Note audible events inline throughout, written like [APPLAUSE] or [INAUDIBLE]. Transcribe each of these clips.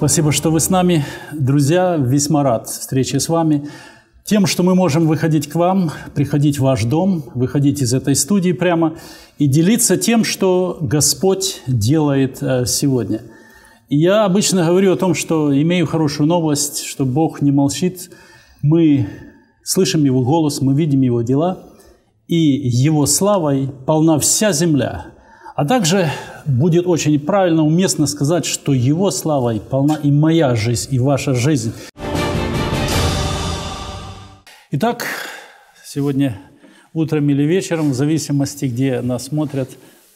Спасибо, что вы с нами. Друзья, весьма рад встрече с вами. Тем, что мы можем выходить к вам, приходить в ваш дом, выходить из этой студии прямо и делиться тем, что Господь делает э, сегодня. И я обычно говорю о том, что имею хорошую новость, что Бог не молчит. Мы слышим Его голос, мы видим Его дела, и Его славой полна вся земля – а также будет очень правильно, уместно сказать, что его славой полна и моя жизнь, и ваша жизнь. Итак, сегодня утром или вечером, в зависимости, где нас смотрят,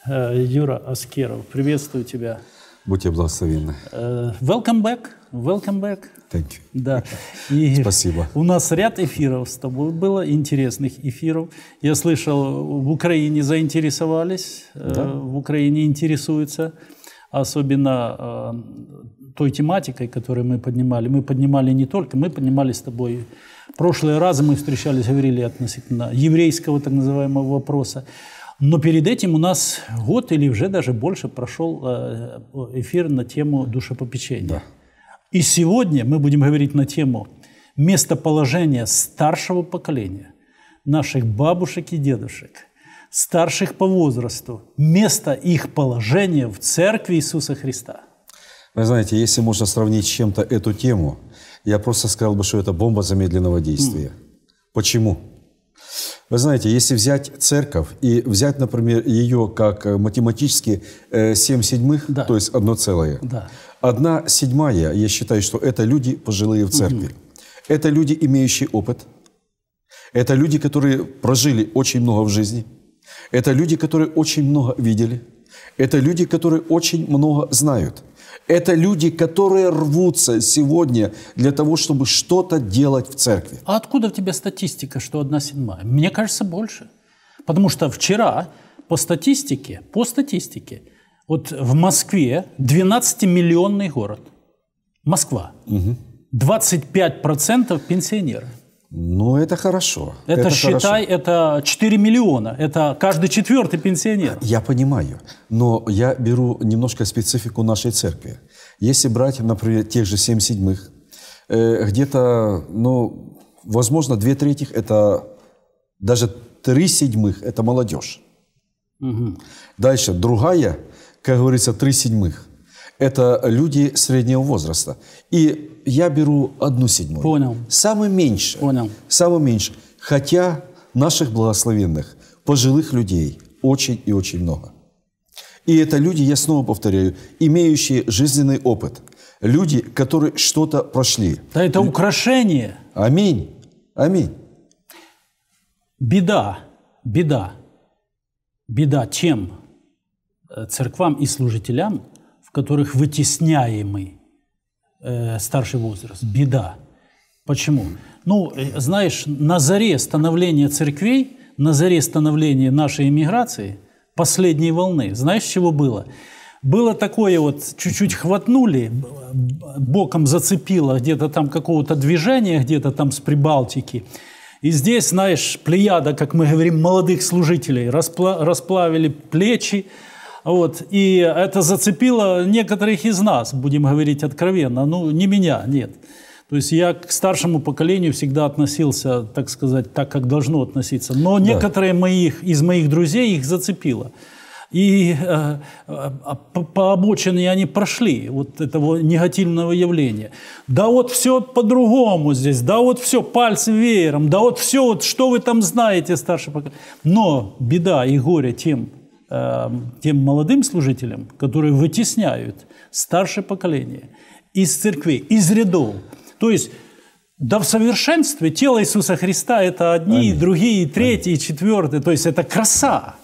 э, Юра Аскеров. Приветствую тебя. Будьте благословенны. Э, welcome back. Welcome back. Thank you. Да. И Спасибо. У нас ряд эфиров с тобой было, интересных эфиров. Я слышал, в Украине заинтересовались, э, да. в Украине интересуются, особенно э, той тематикой, которую мы поднимали. Мы поднимали не только, мы поднимали с тобой. прошлые разы мы встречались, говорили относительно еврейского так называемого вопроса. Но перед этим у нас год или уже даже больше прошел э, эфир на тему душепопечения. Да. И сегодня мы будем говорить на тему местоположения старшего поколения, наших бабушек и дедушек, старших по возрасту, место их положения в церкви Иисуса Христа. Вы знаете, если можно сравнить с чем-то эту тему, я просто сказал бы, что это бомба замедленного действия. Mm. Почему? Вы знаете, если взять церковь и взять, например, ее как э, математически 7 э, седьмых, да. то есть одно целое. Да. Одна седьмая, я считаю, что это люди пожилые в церкви. Угу. Это люди, имеющие опыт. Это люди, которые прожили очень много в жизни. Это люди, которые очень много видели. Это люди, которые очень много знают. Это люди, которые рвутся сегодня для того, чтобы что-то делать в церкви. А откуда у тебя статистика, что одна седьмая? Мне кажется, больше. Потому что вчера по статистике, по статистике, вот в Москве 12-миллионный город. Москва. Угу. 25% пенсионеров. Ну, это хорошо. Это, это считай, хорошо. это 4 миллиона. Это каждый четвертый пенсионер. Я понимаю. Но я беру немножко специфику нашей церкви. Если брать, например, тех же 7 седьмых, э, где-то, ну, возможно, две трети – это даже три седьмых – это молодежь. Угу. Дальше другая, как говорится, три седьмых – это люди среднего возраста. И я беру одну седьмую. Понял. Самое меньше. Понял. Самое меньше. Хотя наших благословенных, пожилых людей очень и очень много. И это люди, я снова повторяю, имеющие жизненный опыт. Люди, которые что-то прошли. Да это украшение. Аминь. Аминь. Беда. Беда. Беда тем э, церквам и служителям, в которых вытесняемый Э, старший возраст. Беда. Почему? Ну, э, знаешь, на заре становления церквей, на заре становления нашей иммиграции, последней волны, знаешь, чего было? Было такое вот, чуть-чуть хватнули, боком зацепило где-то там какого-то движения, где-то там с Прибалтики. И здесь, знаешь, плеяда, как мы говорим, молодых служителей, распла- расплавили плечи, вот. И это зацепило некоторых из нас, будем говорить откровенно. Ну, не меня, нет. То есть я к старшему поколению всегда относился, так сказать, так, как должно относиться. Но да. некоторые моих, из моих друзей их зацепило. И э, э по, обочине они прошли вот этого негативного явления. Да вот все по-другому здесь, да вот все пальцы веером, да вот все, вот что вы там знаете, старший поколение. Но беда и горе тем, Эм, тем молодым служителям, которые вытесняют старшее поколение из церкви, из рядов. То есть да в совершенстве тело Иисуса Христа – это одни, Аминь. другие, третьи, Аминь. четвертые. То есть это краса.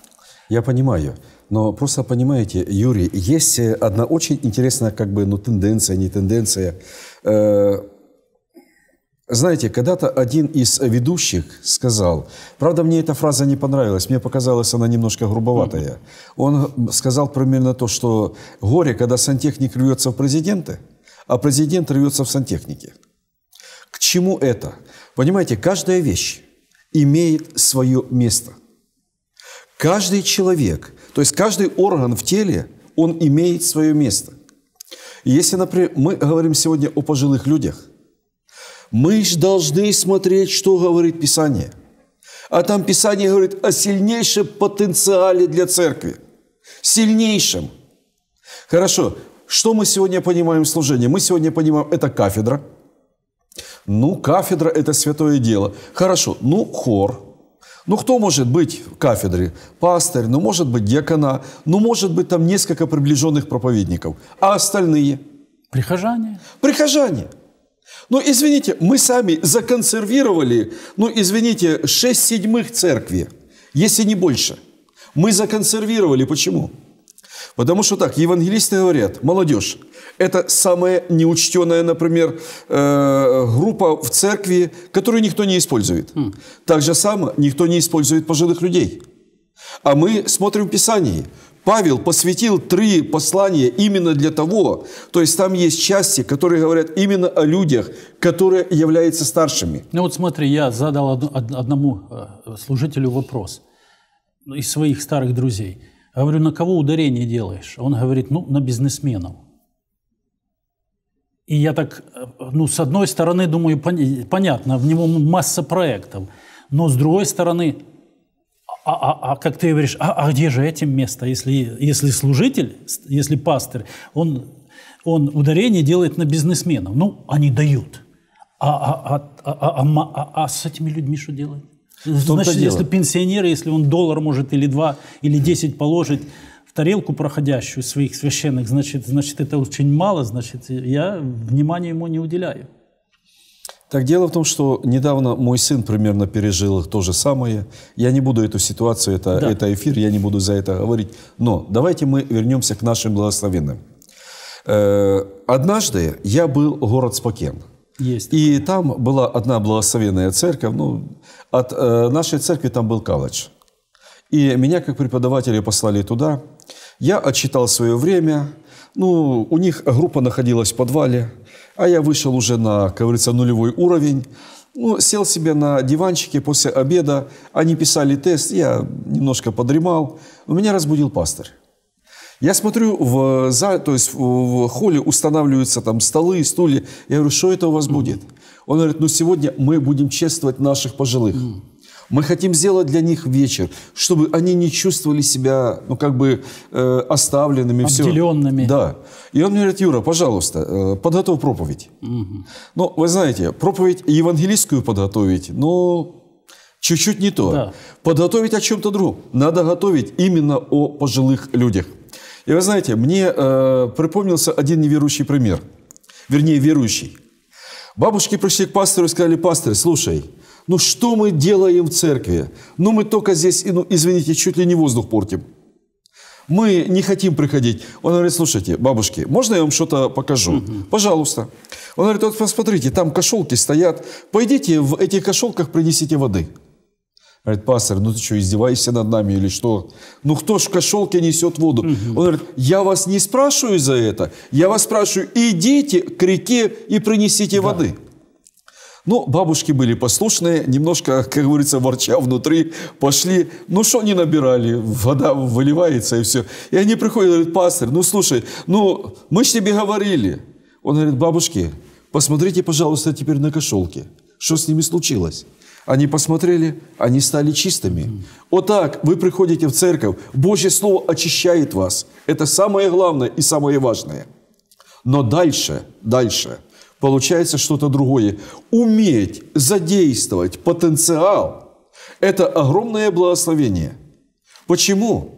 Я понимаю. Но просто понимаете, Юрий, есть э, одна очень интересная как бы, ну, тенденция, не тенденция. Э, знаете, когда-то один из ведущих сказал, правда, мне эта фраза не понравилась, мне показалась она немножко грубоватая. Он сказал примерно то, что горе, когда сантехник рвется в президенты, а президент рвется в сантехнике. К чему это? Понимаете, каждая вещь имеет свое место. Каждый человек, то есть каждый орган в теле, он имеет свое место. Если, например, мы говорим сегодня о пожилых людях, мы должны смотреть, что говорит Писание. А там Писание говорит о сильнейшем потенциале для церкви. Сильнейшем. Хорошо, что мы сегодня понимаем служение? Мы сегодня понимаем, это кафедра. Ну, кафедра – это святое дело. Хорошо, ну, хор. Ну, кто может быть в кафедре? Пастырь, ну, может быть, диакона, ну, может быть, там несколько приближенных проповедников. А остальные? Прихожане. Прихожане. Ну, извините, мы сами законсервировали, ну, извините, 6 седьмых церкви, если не больше. Мы законсервировали. Почему? Потому что так, евангелисты говорят, молодежь, это самая неучтенная, например, э, группа в церкви, которую никто не использует. Хм. Так же само никто не использует пожилых людей. А мы смотрим в Писании, Павел посвятил три послания именно для того, то есть там есть части, которые говорят именно о людях, которые являются старшими. Ну вот смотри, я задал одному э, служителю вопрос из своих старых друзей. говорю, на кого ударение делаешь? Он говорит, ну, на бизнесменов. И я так, э, ну, с одной стороны, думаю, понятно, в него масса проектов. Но с другой стороны, а, а, а как ты говоришь, а, а где же этим место, если, если служитель, если пастырь, он, он ударение делает на бизнесменов. Ну, они дают. А, а, а, а, а, а, а, а с этими людьми что делать? Значит, дело. если пенсионер, если он доллар может или два, или десять положить в тарелку проходящую своих священных, значит, значит, это очень мало, значит, я внимания ему не уделяю. Так дело в том, что недавно мой сын примерно пережил то же самое. Я не буду эту ситуацию, это, да. это эфир, я не буду за это говорить. Но давайте мы вернемся к нашим благословенным. Э, однажды я был в город Спокен. Есть. И там была одна благословенная церковь. Ну, от э, нашей церкви там был калач. И меня как преподавателя послали туда. Я отчитал свое время. Ну, у них группа находилась в подвале. А я вышел уже на, как говорится, нулевой уровень. Ну, сел себе на диванчике после обеда, они писали тест, я немножко подремал, У меня разбудил пастор. Я смотрю, в, зал, то есть в холле устанавливаются там столы, стулья. Я говорю, что это у вас будет? Он говорит, ну сегодня мы будем чествовать наших пожилых. Мы хотим сделать для них вечер, чтобы они не чувствовали себя, ну, как бы э, оставленными. Обделенными. Все. Да. И он мне говорит, Юра, пожалуйста, э, подготовь проповедь. Угу. Ну, вы знаете, проповедь евангелистскую подготовить, но ну, чуть-чуть не то. Да. Подготовить о чем-то другом. Надо готовить именно о пожилых людях. И вы знаете, мне э, припомнился один неверующий пример. Вернее, верующий. Бабушки пришли к пастору и сказали, пастор, слушай, ну что мы делаем в церкви? Ну мы только здесь, ну, извините, чуть ли не воздух портим. Мы не хотим приходить. Он говорит, слушайте, бабушки, можно я вам что-то покажу? Пожалуйста. Он говорит, вот посмотрите, там кошелки стоят. Пойдите в этих кошелках принесите воды. Говорит, пастор, ну ты что, издеваешься над нами или что? Ну кто ж в кошелке несет воду? Он говорит, я вас не спрашиваю за это. Я вас спрашиваю, идите к реке и принесите да. воды. Ну, бабушки были послушные, немножко, как говорится, ворча внутри, пошли, ну что они набирали, вода выливается и все. И они приходят, говорят, пастор, ну слушай, ну мы же тебе говорили. Он говорит, бабушки, посмотрите, пожалуйста, теперь на кошелки, что с ними случилось. Они посмотрели, они стали чистыми. Вот так вы приходите в церковь, Божье Слово очищает вас. Это самое главное и самое важное. Но дальше, дальше – получается что-то другое. Уметь задействовать потенциал – это огромное благословение. Почему?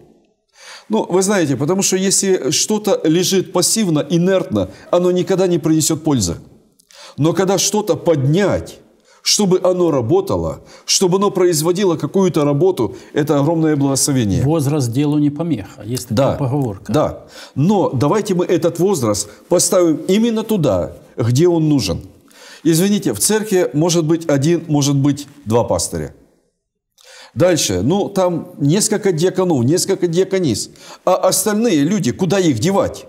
Ну, вы знаете, потому что если что-то лежит пассивно, инертно, оно никогда не принесет пользы. Но когда что-то поднять, чтобы оно работало, чтобы оно производило какую-то работу, это огромное благословение. Возраст делу не помеха, есть такая да, поговорка. Да, но давайте мы этот возраст поставим именно туда, где он нужен. Извините, в церкви может быть один, может быть два пастыря. Дальше, ну там несколько диаконов, несколько диаконис. А остальные люди, куда их девать?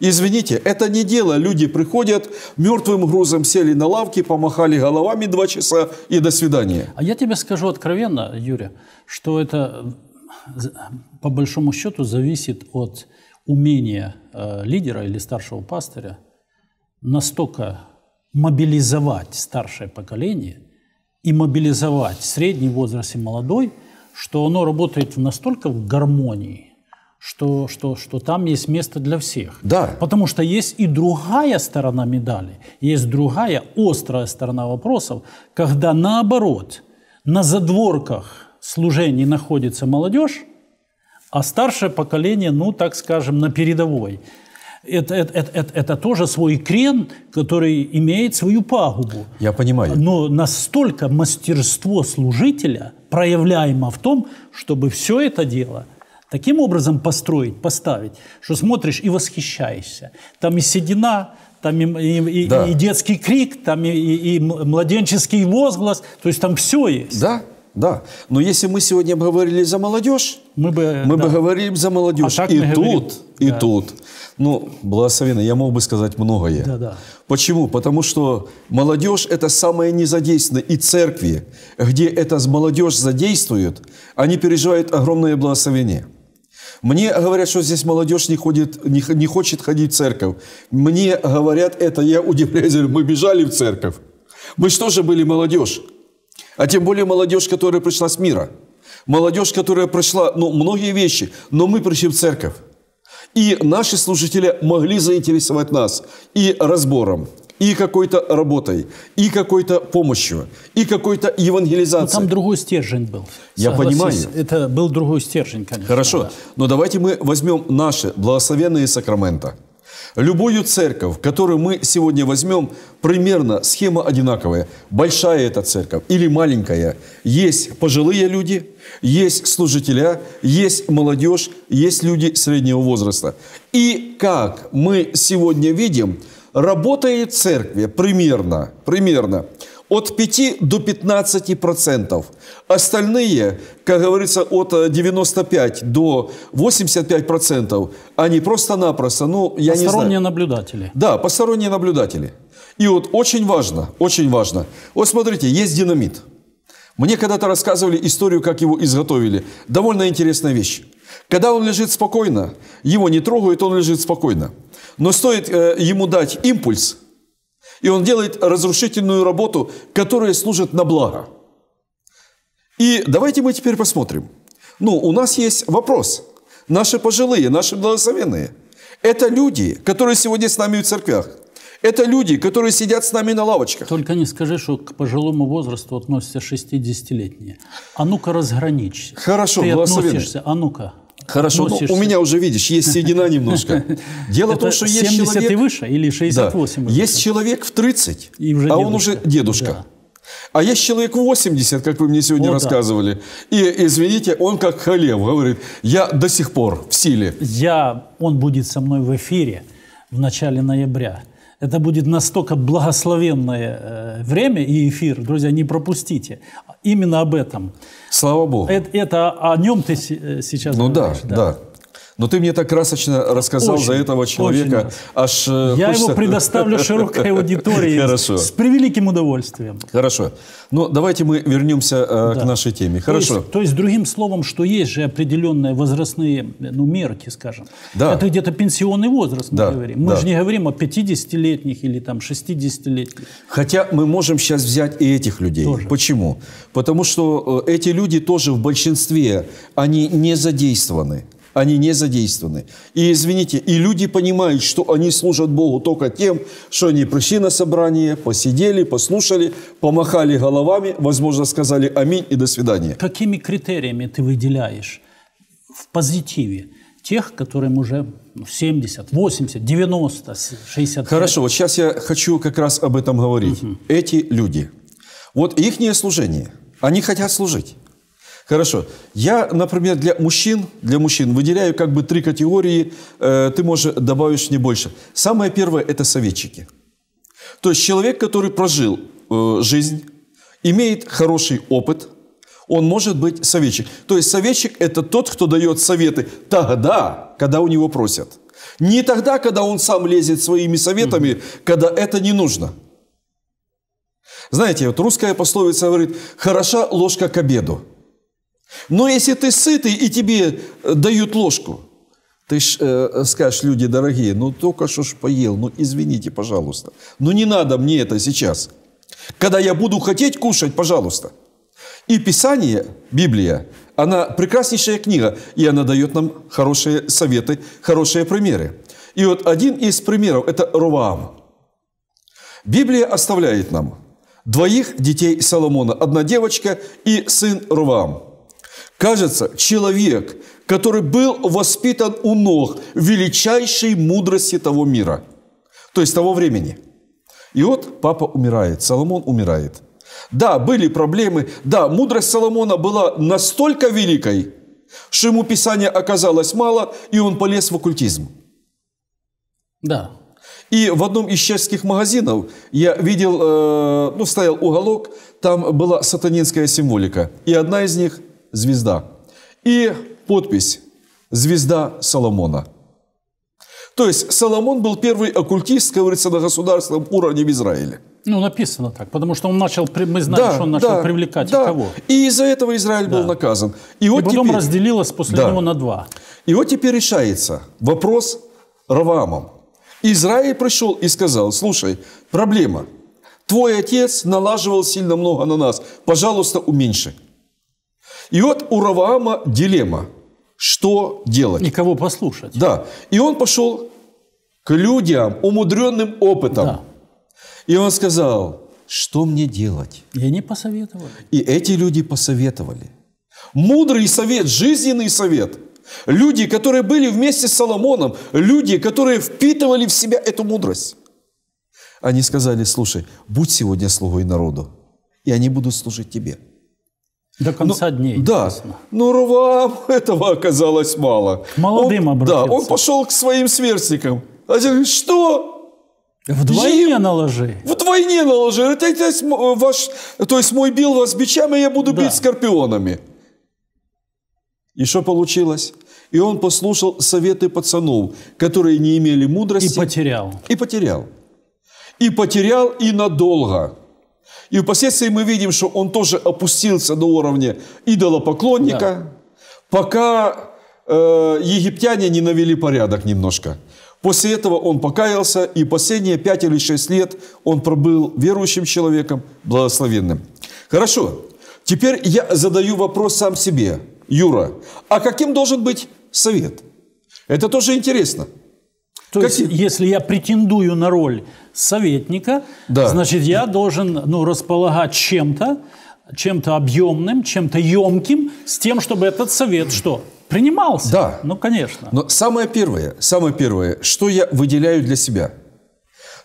Извините, это не дело. Люди приходят, мертвым грузом сели на лавки, помахали головами два часа и до свидания. А я тебе скажу откровенно, Юрий, что это по большому счету зависит от умения э, лидера или старшего пастыря – настолько мобилизовать старшее поколение и мобилизовать средний возраст и молодой, что оно работает настолько в гармонии, что, что, что там есть место для всех. Да. Потому что есть и другая сторона медали, есть другая острая сторона вопросов, когда наоборот на задворках служений находится молодежь, а старшее поколение, ну так скажем, на передовой это, это, это, это, это тоже свой крен, который имеет свою пагубу. Я понимаю. Но настолько мастерство служителя проявляемо в том, чтобы все это дело таким образом построить, поставить, что смотришь и восхищаешься. Там и седина, там и, и, да. и детский крик, там и, и, и младенческий возглас, то есть там все есть. Да, да. Но если мы сегодня бы говорили за молодежь, мы бы, мы да. бы говорили за молодежь. А и тут, говорим. и да. тут. Ну, благословенно, я мог бы сказать многое. Да, да. Почему? Потому что молодежь – это самое незадействованное. И церкви, где это молодежь задействует, они переживают огромное благословение. Мне говорят, что здесь молодежь не, ходит, не, не хочет ходить в церковь. Мне говорят это, я удивляюсь, мы бежали в церковь. Мы что же были молодежь? а тем более молодежь, которая пришла с мира. Молодежь, которая прошла ну, многие вещи, но мы пришли в церковь. И наши служители могли заинтересовать нас и разбором, и какой-то работой, и какой-то помощью, и какой-то ну, евангелизацией. Но там другой стержень был. Я понимаю. Это был другой стержень, конечно. Хорошо, да. но давайте мы возьмем наши благословенные сакрамента – Любую церковь, которую мы сегодня возьмем, примерно схема одинаковая. Большая эта церковь или маленькая. Есть пожилые люди, есть служителя, есть молодежь, есть люди среднего возраста. И как мы сегодня видим, работает церковь примерно, примерно – от 5 до 15 процентов. Остальные, как говорится, от 95 э, до 85 процентов, они просто-напросто, ну, я не Посторонние наблюдатели. Да, посторонние наблюдатели. И вот очень важно, очень важно. Вот смотрите, есть динамит. Мне когда-то рассказывали историю, как его изготовили. Довольно интересная вещь. Когда он лежит спокойно, его не трогают, он лежит спокойно. Но стоит э, ему дать импульс – и он делает разрушительную работу, которая служит на благо. И давайте мы теперь посмотрим. Ну, у нас есть вопрос. Наши пожилые, наши благословенные. Это люди, которые сегодня с нами в церквях. Это люди, которые сидят с нами на лавочках. Только не скажи, что к пожилому возрасту относятся 60-летние. А ну-ка разграничься. Хорошо, Ты относишься, а ну-ка. Хорошо, носишься. Ну, ну, у меня уже, видишь, есть седина немножко. [LAUGHS] Дело в том, что есть человек... 70 и выше или 68? Да. Есть человек в 30, и уже а дедушка. он уже дедушка. Да. А есть человек 80, как вы мне сегодня О, рассказывали. Да. И, извините, он как Халев говорит, я до сих пор в силе. Я, он будет со мной в эфире в начале ноября. Это будет настолько благословенное э, время и эфир, друзья, не пропустите именно об этом. Слава Богу. Это, это о нем ты сейчас ну, говоришь. Ну да, да. да. Но ты мне так красочно рассказал очень, за этого человека. Аж э, Я хочется... его предоставлю [LAUGHS] широкой аудитории. Хорошо. С превеликим удовольствием. Хорошо. Но ну, давайте мы вернемся э, да. к нашей теме. Хорошо. То есть, то есть, другим словом, что есть же определенные возрастные ну, мерки, скажем. Да. Это где-то пенсионный возраст мы да. говорим. Мы да. же не говорим о 50-летних или там 60-летних. Хотя мы можем сейчас взять и этих людей. Тоже. Почему? Потому что э, эти люди тоже в большинстве, они не задействованы они не задействованы. И извините, и люди понимают, что они служат Богу только тем, что они пришли на собрание, посидели, послушали, помахали головами, возможно, сказали аминь и до свидания. Какими критериями ты выделяешь в позитиве? тех, которым уже 70, 80, 90, 60. Хорошо, вот сейчас я хочу как раз об этом говорить. Угу. Эти люди, вот их служение, они хотят служить. Хорошо. Я, например, для мужчин, для мужчин выделяю как бы три категории, э, ты можешь добавишь не больше. Самое первое – это советчики. То есть человек, который прожил э, жизнь, имеет хороший опыт, он может быть советчик. То есть советчик – это тот, кто дает советы тогда, когда у него просят. Не тогда, когда он сам лезет своими советами, угу. когда это не нужно. Знаете, вот русская пословица говорит «хороша ложка к обеду». Но если ты сытый и тебе э, дают ложку, ты ж, э, скажешь, люди дорогие, ну только что ж поел, ну извините, пожалуйста. Ну не надо мне это сейчас. Когда я буду хотеть кушать, пожалуйста. И Писание, Библия, она прекраснейшая книга, и она дает нам хорошие советы, хорошие примеры. И вот один из примеров – это Рувам. Библия оставляет нам двоих детей Соломона, одна девочка и сын Рувам. Кажется, человек, который был воспитан у ног величайшей мудрости того мира, то есть того времени. И вот папа умирает, Соломон умирает. Да, были проблемы, да, мудрость Соломона была настолько великой, что ему Писание оказалось мало, и он полез в оккультизм. Да. И в одном из чешских магазинов я видел, э, ну, стоял уголок, там была сатанинская символика. И одна из них – звезда. И подпись «Звезда Соломона». То есть Соломон был первый оккультист, говорится, на государственном уровне в Израиле. Ну, написано так, потому что он начал, мы знаем, да, что он начал да, привлекать да. кого. И из-за этого Израиль да. был наказан. И, и вот потом теперь, разделилось после да. него на два. И вот теперь решается вопрос Равамом. Израиль пришел и сказал, слушай, проблема. Твой отец налаживал сильно много на нас. Пожалуйста, уменьши. И вот у Раваама дилемма. Что делать? И кого послушать. Да. И он пошел к людям, умудренным опытом. Да. И он сказал, что мне делать? И они посоветовали. И эти люди посоветовали. Мудрый совет, жизненный совет. Люди, которые были вместе с Соломоном, люди, которые впитывали в себя эту мудрость. Они сказали, слушай, будь сегодня слугой народу, и они будут служить тебе. До ну, конца Но, дней. Да. Ну Но [LAUGHS] этого оказалось мало. молодым он, обратился. Да, он пошел к своим сверстникам. Один говорит, что? Вдвойне Жив... наложи. Вдвойне наложи. Это, это, это, э, ваш, то есть мой бил вас бичами, я буду да. бить скорпионами. И что получилось? И он послушал советы пацанов, которые не имели мудрости. И потерял. И потерял. И потерял и надолго. И впоследствии мы видим, что он тоже опустился до уровня идолопоклонника, да. пока э, египтяне не навели порядок немножко. После этого он покаялся, и последние пять или шесть лет он пробыл верующим человеком, благословенным. Хорошо, теперь я задаю вопрос сам себе, Юра, а каким должен быть совет? Это тоже интересно – то Какие? есть, если я претендую на роль советника, да. значит, я должен ну, располагать чем-то, чем-то объемным, чем-то емким, с тем, чтобы этот совет что? Принимался? Да. Ну, конечно. Но самое первое, самое первое, что я выделяю для себя?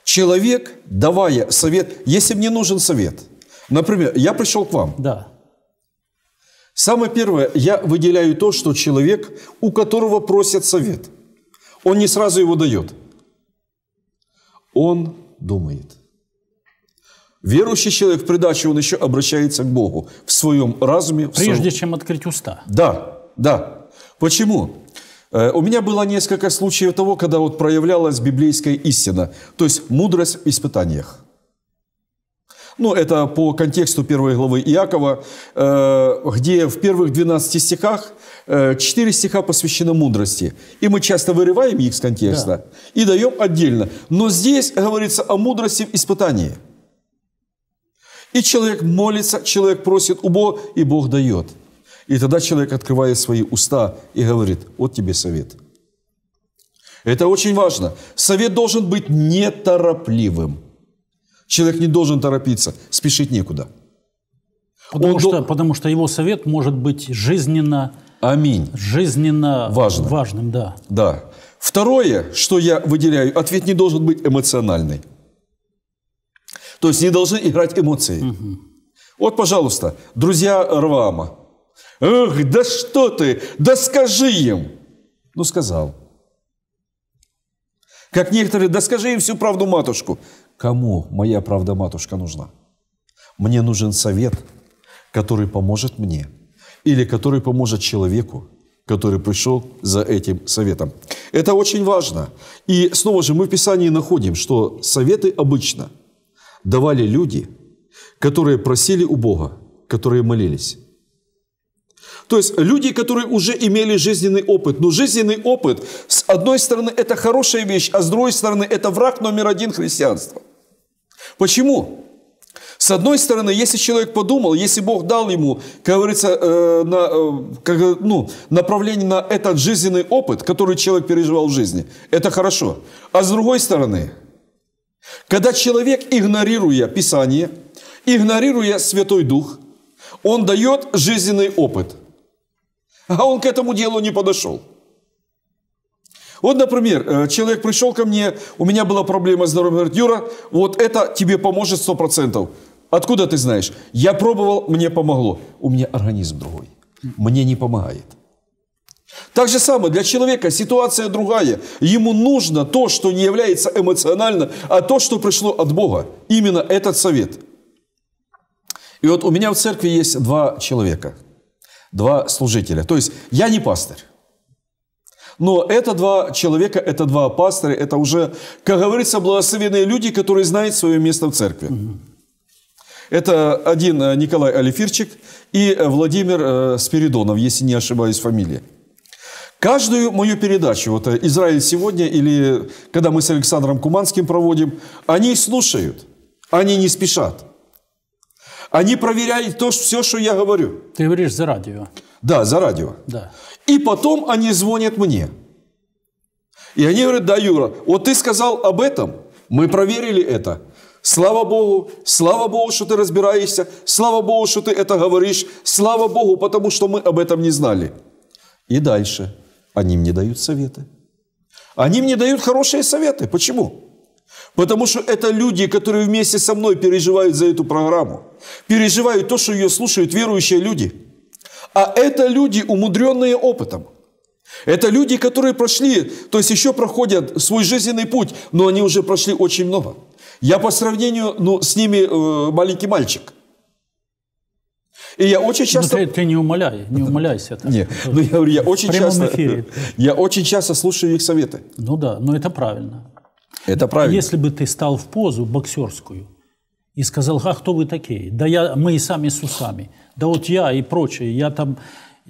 Человек, давая совет, если мне нужен совет, например, я пришел к вам. Да. Самое первое, я выделяю то, что человек, у которого просят совет – он не сразу его дает. Он думает. Верующий человек в придаче, он еще обращается к Богу в своем разуме. Прежде своем... чем открыть уста. Да, да. Почему? Э, у меня было несколько случаев того, когда вот проявлялась библейская истина, то есть мудрость в испытаниях. Ну, это по контексту первой главы Иакова, э, где в первых 12 стихах Э, четыре стиха посвящены мудрости. И мы часто вырываем их с контекста да. и даем отдельно. Но здесь говорится о мудрости в испытании. И человек молится, человек просит у Бога, и Бог дает. И тогда человек открывает свои уста и говорит, вот тебе совет. Это очень важно. Совет должен быть неторопливым. Человек не должен торопиться, спешить некуда. Потому, что, дол... потому что его совет может быть жизненно Аминь. Жизненно важным. важным, да. Да. Второе, что я выделяю, ответ не должен быть эмоциональный. То есть не должны играть эмоции. Угу. Вот, пожалуйста, друзья Рвама. Эх, да что ты, да скажи им. Ну, сказал. Как некоторые, да скажи им всю правду матушку. Кому моя правда матушка нужна? Мне нужен совет, который поможет мне – или который поможет человеку, который пришел за этим советом. Это очень важно. И снова же мы в Писании находим, что советы обычно давали люди, которые просили у Бога, которые молились. То есть люди, которые уже имели жизненный опыт. Но жизненный опыт, с одной стороны, это хорошая вещь, а с другой стороны, это враг номер один христианства. Почему? С одной стороны, если человек подумал, если Бог дал ему, как говорится, э, на, э, как, э, ну, направление на этот жизненный опыт, который человек переживал в жизни, это хорошо. А с другой стороны, когда человек, игнорируя Писание, игнорируя Святой Дух, он дает жизненный опыт, а он к этому делу не подошел. Вот, например, э, человек пришел ко мне, у меня была проблема с здоровьем, говорит, Юра, вот это тебе поможет сто процентов. Откуда ты знаешь? Я пробовал, мне помогло. У меня организм другой. Мне не помогает. Так же самое, для человека ситуация другая. Ему нужно то, что не является эмоционально, а то, что пришло от Бога. Именно этот совет. И вот у меня в церкви есть два человека, два служителя. То есть я не пастырь. Но это два человека, это два пастыря, это уже, как говорится, благословенные люди, которые знают свое место в церкви. Это один э, Николай Алифирчик и э, Владимир э, Спиридонов, если не ошибаюсь фамилии. Каждую мою передачу, вот «Израиль сегодня» или когда мы с Александром Куманским проводим, они слушают, они не спешат. Они проверяют то, что, все, что я говорю. Ты говоришь за радио. Да, за радио. Да. И потом они звонят мне. И они говорят, да, Юра, вот ты сказал об этом, мы проверили это – Слава Богу, слава Богу, что ты разбираешься, слава Богу, что ты это говоришь, слава Богу, потому что мы об этом не знали. И дальше они мне дают советы. Они мне дают хорошие советы. Почему? Потому что это люди, которые вместе со мной переживают за эту программу. Переживают то, что ее слушают верующие люди. А это люди, умудренные опытом. Это люди, которые прошли, то есть еще проходят свой жизненный путь, но они уже прошли очень много. Я по сравнению ну, с ними э, маленький мальчик. И я очень ну, часто... Но ты, ты не умоляй, не умоляйся. Так. [LAUGHS] Нет, ну я говорю, я очень часто... Эфире. [LAUGHS] Я очень часто слушаю их советы. Ну да, но это правильно. Это правильно. Если бы ты стал в позу боксерскую и сказал, а кто вы такие? Да я, мы и сами с усами. Да вот я и прочие, я там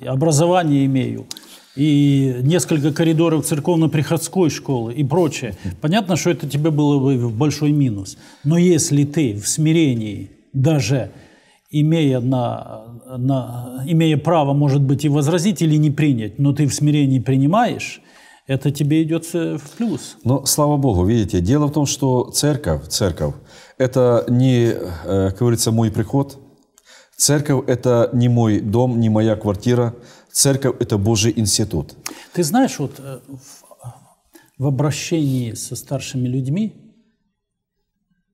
образование имею и несколько коридоров церковно-приходской школы и прочее. Понятно, что это тебе было бы большой минус. Но если ты в смирении, даже имея, на, на, имея право, может быть, и возразить или не принять, но ты в смирении принимаешь, это тебе идет э, в плюс. Но, слава Богу, видите, дело в том, что церковь, церковь, это не, э, как говорится, мой приход, церковь – это не мой дом, не моя квартира, Церковь – это Божий институт. Ты знаешь, вот э, в, э, в обращении со старшими людьми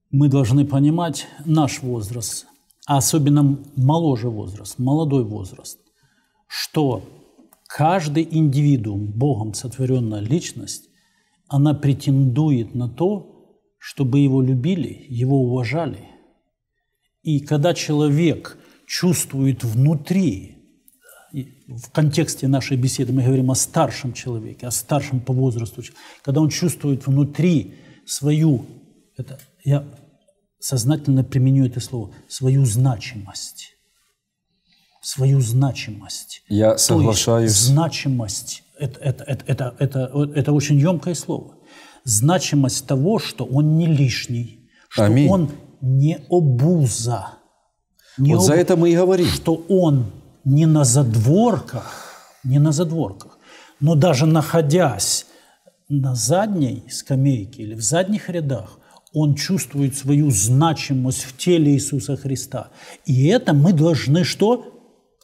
мы должны понимать наш возраст, а особенно моложе возраст, молодой возраст, что каждый индивидуум, Богом сотворенная личность, она претендует на то, чтобы его любили, его уважали. И когда человек чувствует внутри в контексте нашей беседы мы говорим о старшем человеке, о старшем по возрасту, когда он чувствует внутри свою, это, я сознательно применю это слово, свою значимость. Свою значимость. Я соглашаюсь. То есть, значимость это, это, это, это, это, это очень емкое слово. Значимость того, что он не лишний, что Аминь. он не обуза. Не вот об... за это мы и говорим. Что он не на задворках, не на задворках, но даже находясь на задней скамейке или в задних рядах, он чувствует свою значимость в теле Иисуса Христа. И это мы должны что?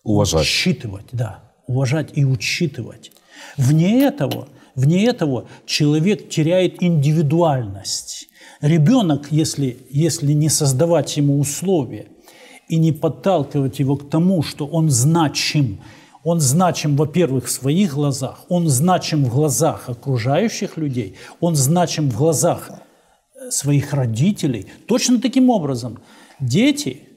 Уважать. Учитывать, да. Уважать и учитывать. Вне этого, вне этого человек теряет индивидуальность. Ребенок, если, если не создавать ему условия – и не подталкивать его к тому, что он значим. Он значим, во-первых, в своих глазах, он значим в глазах окружающих людей, он значим в глазах э, своих родителей. Точно таким образом дети,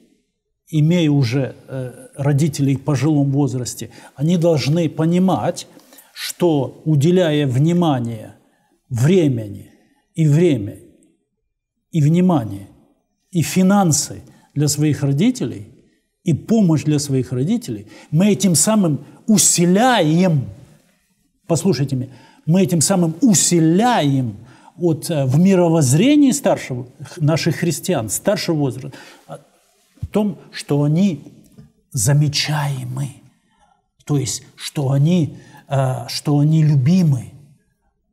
имея уже э, родителей в пожилом возрасте, они должны понимать, что уделяя внимание времени и время, и внимание, и финансы – для своих родителей и помощь для своих родителей, мы этим самым усиляем, послушайте меня, мы этим самым усиляем от, э, в мировоззрении старшего, наших христиан, старшего возраста, о том, что они замечаемы, то есть, что они, э, что они любимы,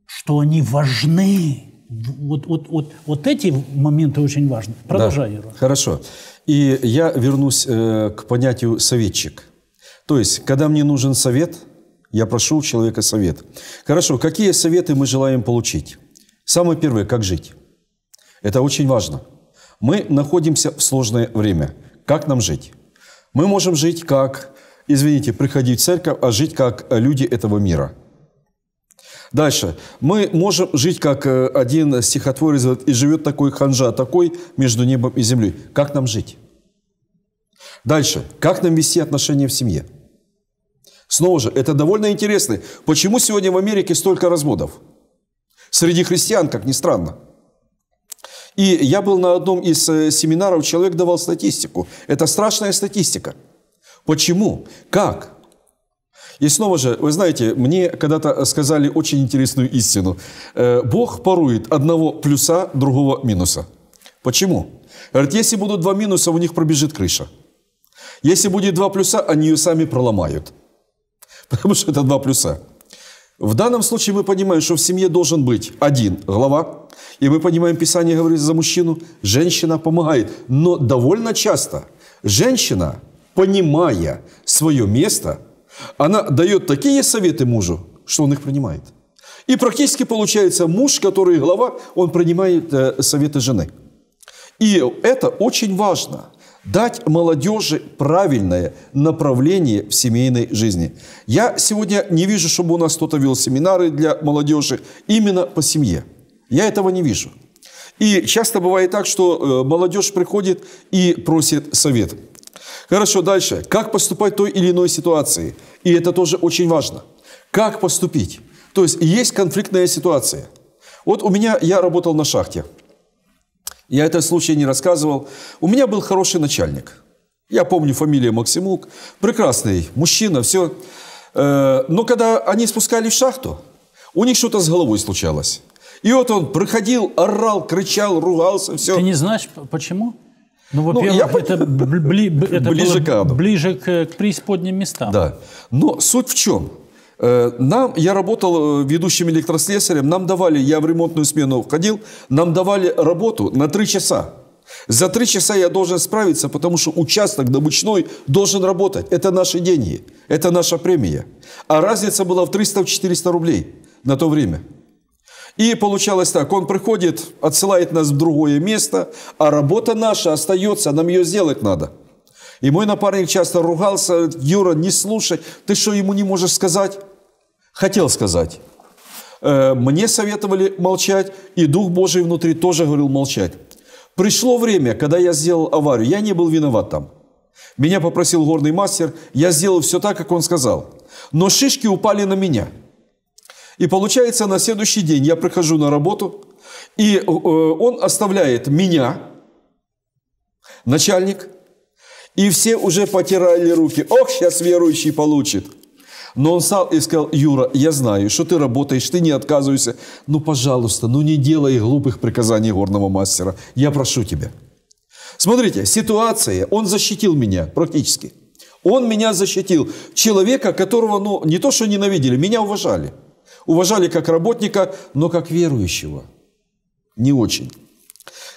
что они важны, вот, вот, вот, вот эти моменты очень важны. Продолжай, да. Хорошо. И я вернусь э, к понятию «советчик». То есть, когда мне нужен совет, я прошу у человека совет. Хорошо, какие советы мы желаем получить? Самое первое – как жить. Это очень важно. Мы находимся в сложное время. Как нам жить? Мы можем жить как, извините, приходить в церковь, а жить как люди этого мира. Дальше. Мы можем жить, как э, один стихотворец говорит, и живет такой ханжа, такой между небом и землей. Как нам жить? Дальше. Как нам вести отношения в семье? Снова же, это довольно интересно. Почему сегодня в Америке столько разводов? Среди христиан, как ни странно. И я был на одном из э, семинаров, человек давал статистику. Это страшная статистика. Почему? Как? И снова же, вы знаете, мне когда-то сказали очень интересную истину. Э, Бог порует одного плюса, другого минуса. Почему? Говорит, если будут два минуса, у них пробежит крыша. Если будет два плюса, они ее сами проломают. [LAUGHS] Потому что это два плюса. В данном случае мы понимаем, что в семье должен быть один глава, и мы понимаем, Писание говорит за мужчину, женщина помогает. Но довольно часто женщина, понимая свое место – она дает такие советы мужу, что он их принимает. И практически получается муж, который глава, он принимает э, советы жены. И это очень важно – дать молодежи правильное направление в семейной жизни. Я сегодня не вижу, чтобы у нас кто-то вел семинары для молодежи именно по семье. Я этого не вижу. И часто бывает так, что э, молодежь приходит и просит совет. Хорошо, дальше. Как поступать в той или иной ситуации? И это тоже очень важно. Как поступить? То есть есть конфликтная ситуация. Вот у меня, я работал на шахте. Я этот случай не рассказывал. У меня был хороший начальник. Я помню фамилия Максимук. Прекрасный мужчина, все. Э, но когда они спускались в шахту, у них что-то с головой случалось. И вот он проходил, орал, кричал, ругался, все. Ты не знаешь, почему? Ну, ну во-первых, ну, это, бли... это ближе, было... к ближе к, к преисподним местам. Да. Но суть в чем? Э, нам, я работал э, ведущим электрослесарем, нам давали, я в ремонтную смену входил, нам давали работу на три часа. За три часа я должен справиться, потому что участок добычной должен работать. Это наши деньги, это наша премия. А разница была в 300-400 рублей на то время. И получалось так, он приходит, отсылает нас в другое место, а работа наша остается, нам ее сделать надо. И мой напарник часто ругался, Юра, не слушай, ты что ему не можешь сказать? Хотел сказать. Э, мне советовали молчать, и Дух Божий внутри тоже говорил молчать. Пришло время, когда я сделал аварию, я не был виноват там. Меня попросил горный мастер, я сделал все так, как он сказал. Но шишки упали на меня – и получается, на следующий день я прихожу на работу, и э, он оставляет меня, начальник, и все уже потирали руки. Ох, сейчас верующий получит. Но он стал и сказал, Юра, я знаю, что ты работаешь, ты не отказываешься. Ну, пожалуйста, ну не делай глупых приказаний горного мастера. Я прошу тебя. Смотрите, ситуация, он защитил меня практически. Он меня защитил. Человека, которого, ну, не то что ненавидели, меня уважали уважали как работника, но как верующего. Не очень.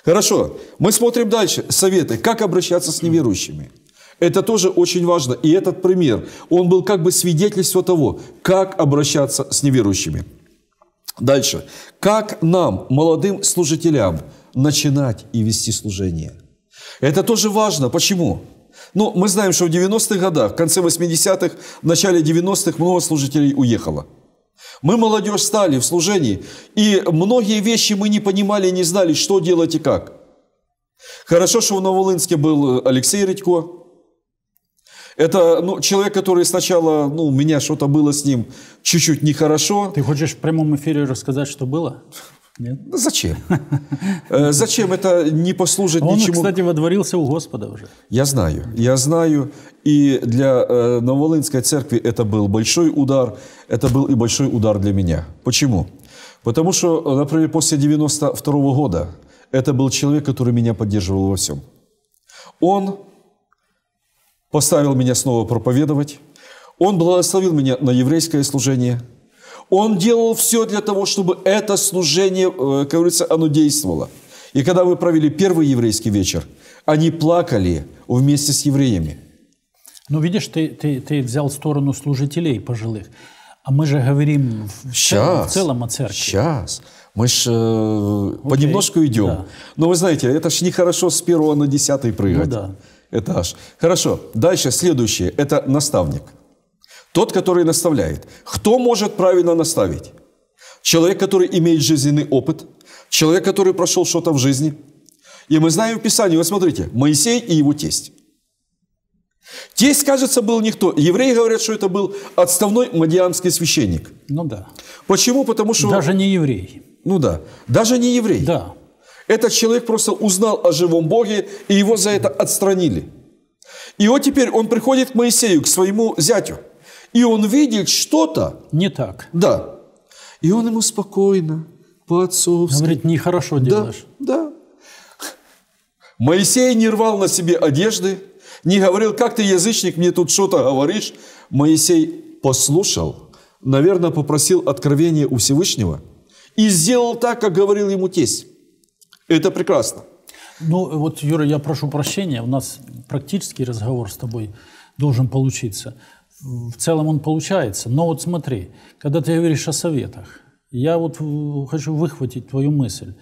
Хорошо, мы смотрим дальше. Советы, как обращаться с неверующими. Это тоже очень важно. И этот пример, он был как бы свидетельство того, как обращаться с неверующими. Дальше. Как нам, молодым служителям, начинать и вести служение? Это тоже важно. Почему? Ну, мы знаем, что в 90-х годах, в конце 80-х, в начале 90-х много служителей уехало – мы, молодежь, стали в служении, и многие вещи мы не понимали, не знали, что делать и как. Хорошо, что в Новолынске был э, Алексей Редько. Это ну, человек, который сначала, ну, у меня что-то было с ним чуть-чуть нехорошо. Ты хочешь в прямом эфире рассказать, что было? Нет? Ну, зачем? Э, зачем это не послужит ничему? Он, кстати, водворился у Господа уже. Я знаю, я знаю. И для э, Новолынской церкви это был большой удар. Это был и большой удар для меня. Почему? Потому что, например, после 92 года это был человек, который меня поддерживал во всем. Он поставил меня снова проповедовать. Он благословил меня на еврейское служение – он делал все для того, чтобы это служение, э, как говорится, оно действовало. И когда мы провели первый еврейский вечер, они плакали вместе с евреями. Ну, видишь, ты, ты, ты взял сторону служителей пожилых. А мы же говорим в, сейчас, в целом о церкви. Сейчас. Мы ж э, понемножку идем. Да. Но вы знаете, это ж нехорошо с первого на десятый ну прыгать. Ну, да. Этаж. Хорошо. Дальше следующее. Это наставник. Тот, который наставляет. Кто может правильно наставить? Человек, который имеет жизненный опыт, человек, который прошел что-то в жизни. И мы знаем в Писании, вот смотрите, Моисей и его тесть. Тесть, кажется, был никто. Евреи говорят, что это был отставной мадиамский священник. Ну да. Почему? Потому что... Даже не еврей. Ну да. Даже не еврей. Да. Этот человек просто узнал о живом Боге, и его за это отстранили. И вот теперь он приходит к Моисею, к своему зятю – и он видит что-то... Не так. Да. И он ему спокойно, по-отцовски... Говорит, нехорошо делаешь. Да, да. Моисей не рвал на себе одежды, не говорил, как ты, язычник, мне тут что-то говоришь. Моисей послушал, наверное, попросил откровения у Всевышнего и сделал так, как говорил ему тесть. Это прекрасно. Ну вот, Юра, я прошу прощения, у нас практический разговор с тобой должен получиться в целом он получается. Но вот смотри, когда ты говоришь о советах, я вот э, хочу выхватить твою мысль.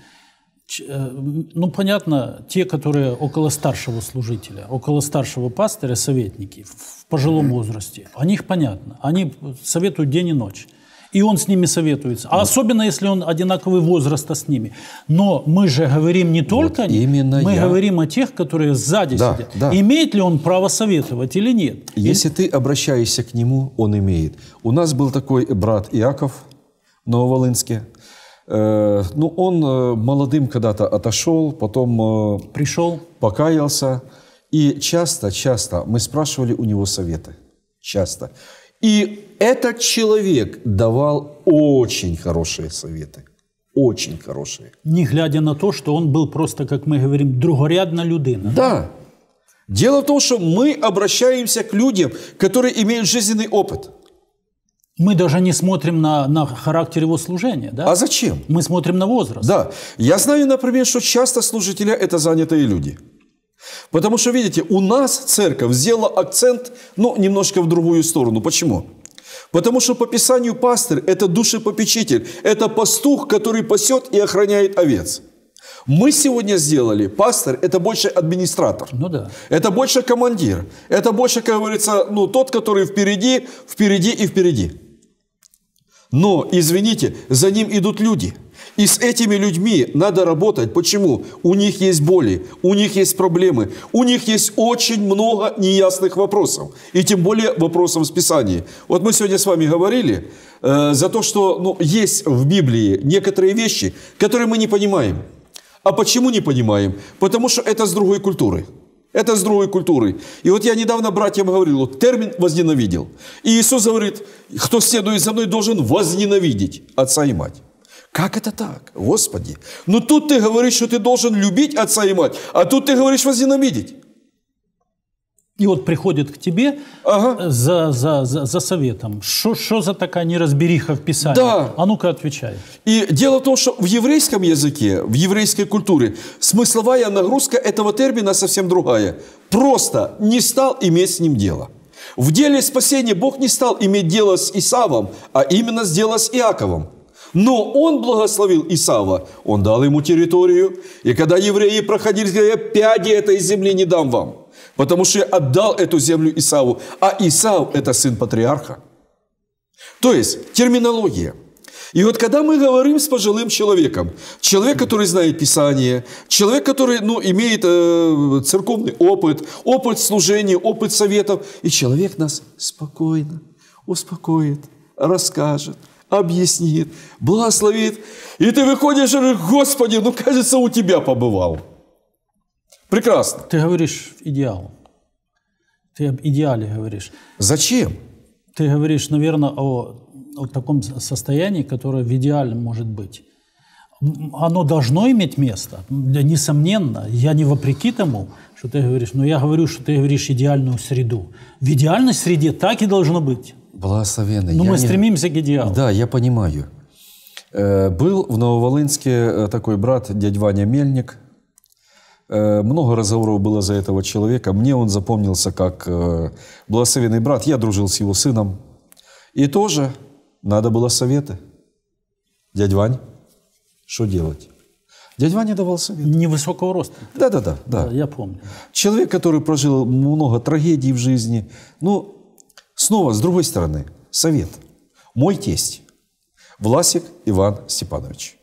Э, ну, понятно, те, которые около старшего служителя, около старшего пастыря, советники в пожилом возрасте, о них понятно. Они э, советуют день и ночь и он с ними советуется. А вот. особенно, если он одинаковый возраста с ними. Но мы же говорим не только вот именно мы я. говорим о тех, которые сзади да, сидят. Да. Имеет ли он право советовать или нет? Если и... ты обращаешься к нему, он имеет. У нас был такой брат Иаков в э, Ну, он э, молодым когда-то отошел, потом... Э, Пришел. Покаялся. И часто, часто мы спрашивали у него советы. Часто. И этот человек давал очень хорошие советы. Очень хорошие. Не глядя на то, что он был просто, как мы говорим, другорядная людина. Да. Дело в том, что мы обращаемся к людям, которые имеют жизненный опыт. Мы даже не смотрим на, на характер его служения. Да? А зачем? Мы смотрим на возраст. Да. Я знаю, например, что часто служителя – это занятые люди. Потому что, видите, у нас церковь сделала акцент, ну, немножко в другую сторону. Почему? Потому что по Писанию пастырь – это душепопечитель, это пастух, который пасет и охраняет овец. Мы сегодня сделали, пастор – это больше администратор. Ну да. Это больше командир. Это больше, как говорится, ну, тот, который впереди, впереди и впереди. Но, извините, за ним идут люди – и с этими людьми надо работать. Почему? У них есть боли, у них есть проблемы, у них есть очень много неясных вопросов. И тем более вопросов с Писании. Вот мы сегодня с вами говорили э, за то, что ну, есть в Библии некоторые вещи, которые мы не понимаем. А почему не понимаем? Потому что это с другой культуры. Это с другой культуры. И вот я недавно братьям говорил, вот термин «возненавидел». И Иисус говорит, кто следует за мной, должен возненавидеть отца и мать. Как это так? Господи, Но ну тут ты говоришь, что ты должен любить отца и мать, а тут ты говоришь возненавидеть. И вот приходит к тебе ага. Э, за, за, за, за советом. Что за такая неразбериха в Писании? Да. А ну-ка отвечай. И дело в том, что в еврейском языке, в еврейской культуре смысловая нагрузка этого термина совсем другая. Просто не стал иметь с ним дело. В деле спасения Бог не стал иметь дело с Исавом, а именно с дело с Иаковом. Но он благословил Исава, он дал ему территорию. И когда евреи проходили, я пяди этой земли не дам вам, потому что я отдал эту землю Исаву. А Исав – это сын патриарха. То есть терминология – и вот когда мы говорим с пожилым человеком, человек, который знает Писание, человек, который ну, имеет э, церковный опыт, опыт служения, опыт советов, и человек нас спокойно успокоит, расскажет, объяснит, благословит. И ты выходишь и говоришь, Господи, ну, кажется, у тебя побывал. Прекрасно. Ты говоришь идеал. Ты об идеале говоришь. Зачем? Ты говоришь, наверное, о, о таком состоянии, которое в идеале может быть. Оно должно иметь место, несомненно. Я не вопреки тому, что ты говоришь, но я говорю, что ты говоришь идеальную среду. В идеальной среде так и должно быть благословенный. Но ну, мы не... стремимся к идеалу. Да, я понимаю. Был в Нововолынске такой брат, дядь Ваня Мельник. Много разговоров было за этого человека. Мне он запомнился как благословенный брат. Я дружил с его сыном. И тоже надо было советы. Дядь Вань, что делать? Дядь Ваня давал совет. Невысокого роста. Да, да, да, да. Да, я помню. Человек, который прожил много трагедий в жизни. Ну, Снова, с другой стороны, совет. Мой тесть, Власик Иван Степанович,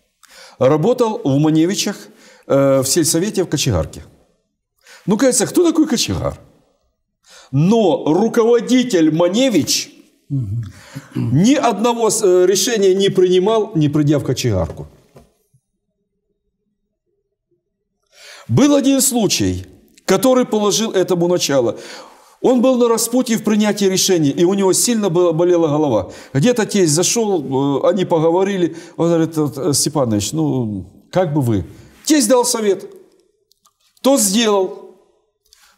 работал в Маневичах э, в сельсовете в Кочегарке. Ну, кажется, кто такой Кочегар? Но руководитель Маневич ни одного э, решения не принимал, не придя в Кочегарку. Был один случай, который положил этому начало. Он был на распутье в принятии решений, и у него сильно болела голова. Где-то тесть зашел, э, они поговорили. Он говорит, э, Степанович, ну, как бы вы? Тесть дал совет. Тот сделал.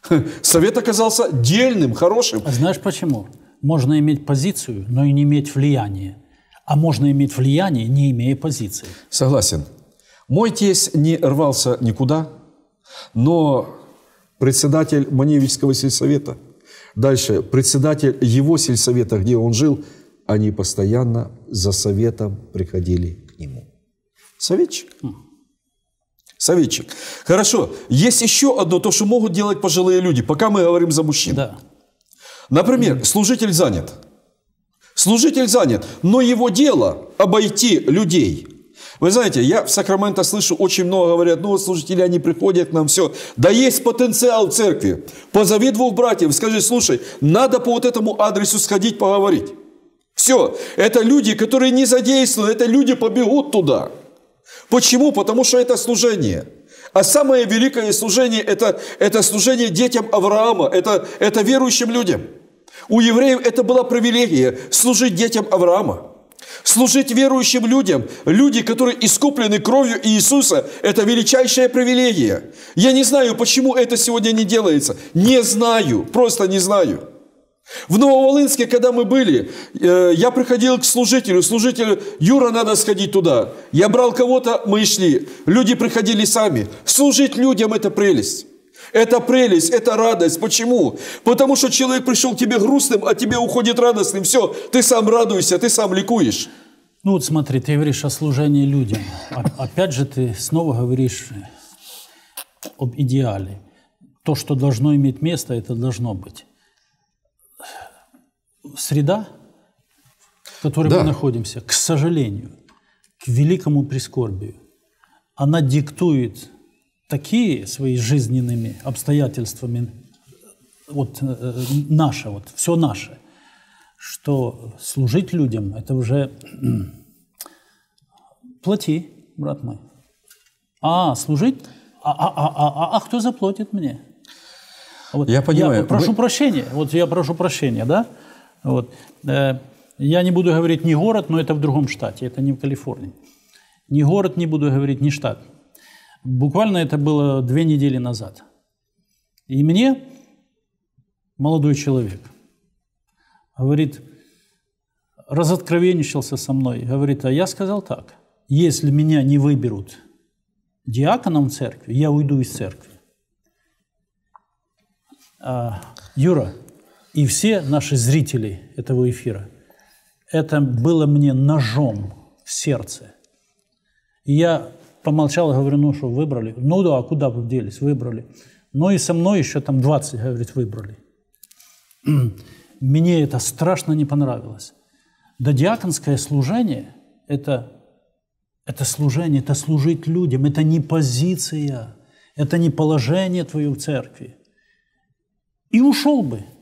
[LAUGHS] Совет оказался дельным, хорошим. А Знаешь почему? Можно иметь позицию, но и не иметь влияния. А можно иметь влияние, не имея позиции. Согласен. Мой тесть не рвался никуда, но председатель Маневичского сельсовета – Дальше. Председатель его сельсовета, где он жил, они постоянно за советом приходили к нему. Советчик. Хм. Советчик. Хорошо. Есть еще одно, то, что могут делать пожилые люди, пока мы говорим за мужчин. Да. Например, служитель занят. Служитель занят, но его дело обойти людей – вы знаете, я в Сакраменто слышу очень много, говорят, ну вот служители, они приходят к нам, все. Да есть потенциал в церкви. Позови двух братьев, скажи, слушай, надо по вот этому адресу сходить поговорить. Все, это люди, которые не задействованы, это люди побегут туда. Почему? Потому что это служение. А самое великое служение это, – это служение детям Авраама, это, это верующим людям. У евреев это была привилегия – служить детям Авраама. Служить верующим людям, люди, которые искуплены кровью Иисуса, это величайшее привилегия. Я не знаю, почему это сегодня не делается. Не знаю, просто не знаю. В Нововолынске, когда мы были, э, я приходил к служителю, служителю, Юра, надо сходить туда. Я брал кого-то, мы шли. Люди приходили сами. Служить людям – это прелесть. Это прелесть, это радость. Почему? Потому что человек пришел к тебе грустным, а тебе уходит радостным. Все, ты сам радуешься, ты сам ликуешь. Ну вот смотри, ты говоришь о служении людям. А, опять же ты снова говоришь об идеале. То, что должно иметь место, это должно быть. Среда, в которой да. мы находимся, к сожалению, к великому прискорбию, она диктует такие свои жизненными обстоятельствами, вот э, наше, вот все наше, что служить людям это уже плати, брат мой. А, служить? А, а, а, а, а кто заплатит мне? Вот, я понимаю. Я вот, прошу вы... прощения, вот я прошу прощения, да? Вот, э, я не буду говорить не город, но это в другом штате, это не в Калифорнии. Ни город не буду говорить, ни штат. Буквально это было две недели назад. И мне молодой человек говорит, разоткровенничался со мной, говорит, а я сказал так, если меня не выберут диаконом церкви, я уйду из церкви. А, Юра и все наши зрители этого эфира, это было мне ножом в сердце. И я помолчал и говорю, ну что, выбрали? Ну да, а куда вы делись? Выбрали. Ну и со мной еще там 20, говорит, выбрали. Мне это страшно не понравилось. Да диаконское служение – это, это служение, это служить людям, это не позиция, это не положение твое в церкви. И ушел бы –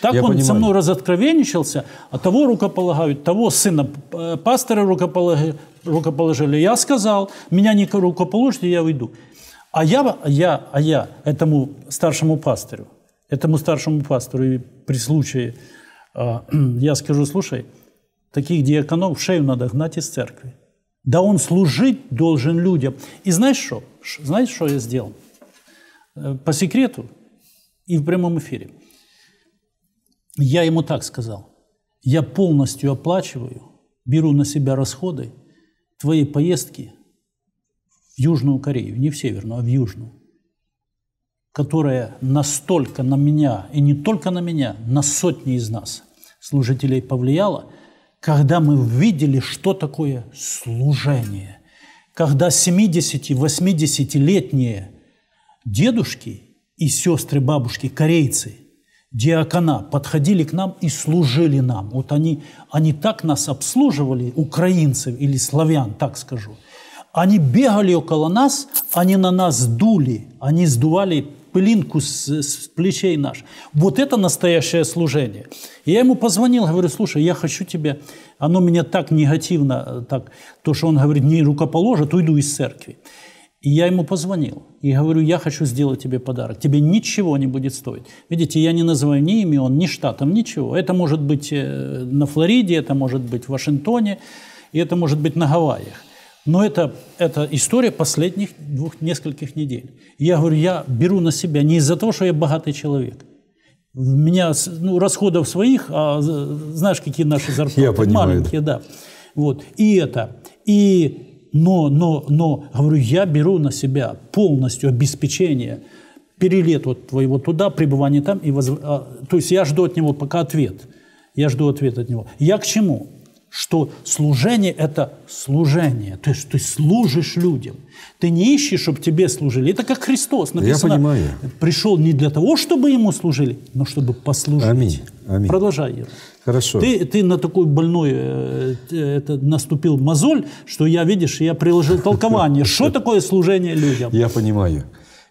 так я он понимаю. со мной разоткровенничался, а того рукополагают, того сына э, пастора рукоположили. Я сказал, меня не рукоположат, я уйду. А я, а я, а я этому старшему пастору, этому старшему пастору и при случае а, [CLEARS THROAT] я скажу, слушай, таких диаконов в шею надо гнать из церкви. Да он служить должен людям. И знаешь что? Знаешь, что я сделал? Э, по секрету и в прямом эфире – я ему так сказал. Я полностью оплачиваю, беру на себя расходы твоей поездки в Южную Корею, не в Северную, а в Южную, которая настолько на меня, и не только на меня, на сотни из нас, служителей, повлияла, когда мы увидели, что такое служение. Когда 70-80-летние дедушки и сестры-бабушки корейцы – диакона подходили к нам и служили нам. Вот они, они так нас обслуживали, украинцев или славян, так скажу. Они бегали около нас, они на нас дули, они сдували пылинку с, с плечей наш. Вот это настоящее служение. я ему позвонил, говорю, слушай, я хочу тебе. Оно меня так негативно, э, так, то, что он говорит, не рукоположит, уйду из церкви. И я ему позвонил и говорю, я хочу сделать тебе подарок. Тебе ничего не будет стоить. Видите, я не называю ни имен, ни штатом, ничего. Это может быть э, на Флориде, это может быть в Вашингтоне, и это может быть на Гавайях. Но это, это история последних двух нескольких недель. И я говорю, я беру на себя не из-за того, что я богатый человек. У меня ну, расходов своих, а знаешь, какие наши зарплаты я маленькие, да. Вот. И это. И но, но, но, говорю, я беру на себя полностью обеспечение перелет вот твоего туда, пребывание там. И возв... А, то есть я жду от него пока ответ. Я жду ответ от него. Я к чему? что служение – это служение. То есть ты служишь людям. Ты не ищешь, чтобы тебе служили. Это как Христос написано. Я понимаю. Пришел не для того, чтобы ему служили, но чтобы послужить. Аминь. Аминь. Продолжай, Хорошо. Ты, ты на такой больной э, э, это, наступил мозоль, что я, видишь, я приложил толкование. [LAUGHS] Что такое служение людям? Я понимаю.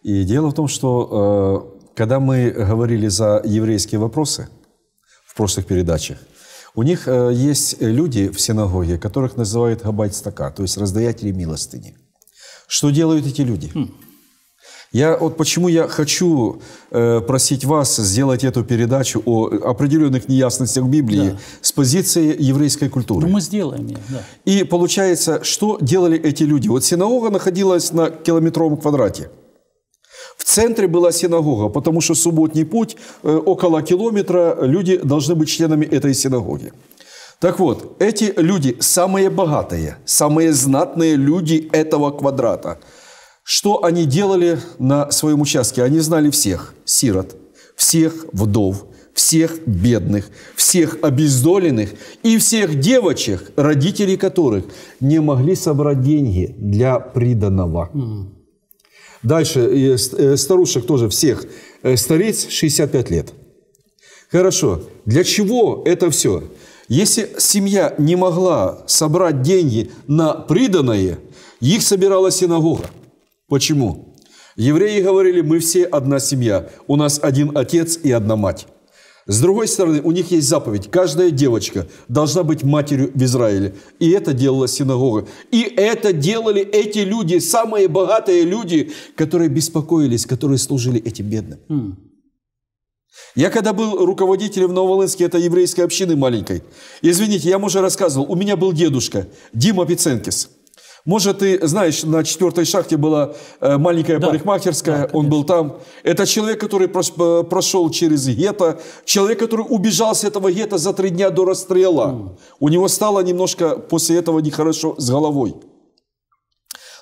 И дело в том, что э, когда мы говорили за еврейские вопросы в прошлых передачах, у них э, есть э, люди в синагоге, которых называют габайт то есть раздаятели милостыни. Что делают эти люди? Хм. Я вот почему я хочу э, просить вас сделать эту передачу о определенных неясностях Библии да. с позиции еврейской культуры. Ну, мы сделаем ее, да. И получается, что делали эти люди? Вот синагога находилась на километровом квадрате. В центре была синагога, потому что субботний путь, э, около километра, люди должны быть членами этой синагоги. Так вот, эти люди самые богатые, самые знатные люди этого квадрата. Что они делали на своем участке? Они знали всех сирот, всех вдов, всех бедных, всех обездоленных и всех девочек, родители которых не могли собрать деньги для приданного. Mm. Дальше, э, старушек тоже всех. Э, старец 65 лет. Хорошо. Для чего это все? Если семья не могла собрать деньги на приданное, их собирала синагога. Почему? Евреи говорили, мы все одна семья, у нас один отец и одна мать. С другой стороны, у них есть заповедь. Каждая девочка должна быть матерью в Израиле. И это делала синагога. И это делали эти люди, самые богатые люди, которые беспокоились, которые служили этим бедным. Mm. Я когда был руководителем Нововолынске, это еврейской общины маленькой. Извините, я вам уже рассказывал, у меня был дедушка Дима Пиценкис – может, ты знаешь, на четвертой шахте была э, маленькая да. парикмахерская, да, он был там. Это человек, который э, прошел через гетто, человек, который убежал с этого гетто за три дня до расстрела. Mm. У него стало немножко после этого нехорошо с головой.